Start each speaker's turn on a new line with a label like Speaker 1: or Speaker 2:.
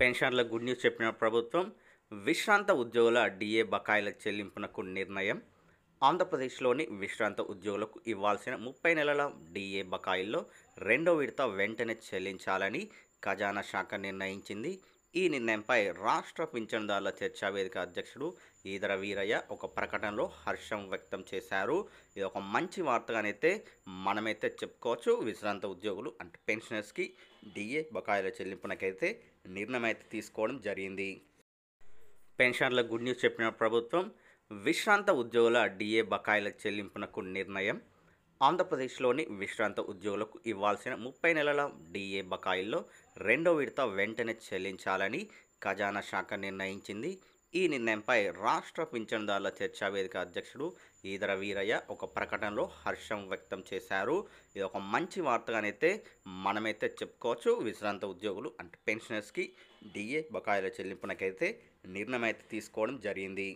Speaker 1: పెన్షన్ల good news చెప్పిన ప్రభుత్వం విశ్రాంత ఉద్యోగుల డిఏ బకాయిల చెల్లింపునకు నిర్ణయం ఆంధ్రప్రదేశ్లోని విశ్రాంత ఉద్యోగులకు ఇవ్వాల్సిన ముప్పై నెలల డిఏ బకాయిల్లో రెండో విడత వెంటనే చెల్లించాలని ఖజానా శాఖ నిర్ణయించింది ఈ నిర్ణయంపై రాష్ట్ర పింఛనుదారుల చర్చా వేదిక అధ్యక్షుడు ఈదర వీరయ్య ఒక ప్రకటనలో హర్షం వ్యక్తం చేశారు ఇది ఒక మంచి వార్తగానైతే మనమైతే చెప్పుకోవచ్చు విశ్రాంత ఉద్యోగులు అంటే పెన్షనర్స్కి డిఏ బకాయిల చెల్లింపునకైతే నిర్ణయం అయితే తీసుకోవడం జరిగింది పెన్షన్ల గుడ్ న్యూస్ చెప్పిన ప్రభుత్వం విశ్రాంత ఉద్యోగుల డిఏ బకాయిల చెల్లింపునకు నిర్ణయం ఆంధ్రప్రదేశ్లోని విశ్రాంత ఉద్యోగులకు ఇవ్వాల్సిన ముప్పై నెలల డిఏ బకాయిల్లో రెండో విడత వెంటనే చెల్లించాలని ఖజానా శాఖ నిర్ణయించింది ఈ నిర్ణయంపై రాష్ట్ర పింఛనుదారుల చర్చా వేదిక అధ్యక్షుడు ఈదర వీరయ్య ఒక ప్రకటనలో హర్షం వ్యక్తం చేశారు ఇది ఒక మంచి వార్తగానైతే మనమైతే చెప్పుకోవచ్చు విశ్రాంత ఉద్యోగులు అంటే పెన్షనర్స్కి డిఏ బకాయిల చెల్లింపునకైతే నిర్ణయం అయితే తీసుకోవడం జరిగింది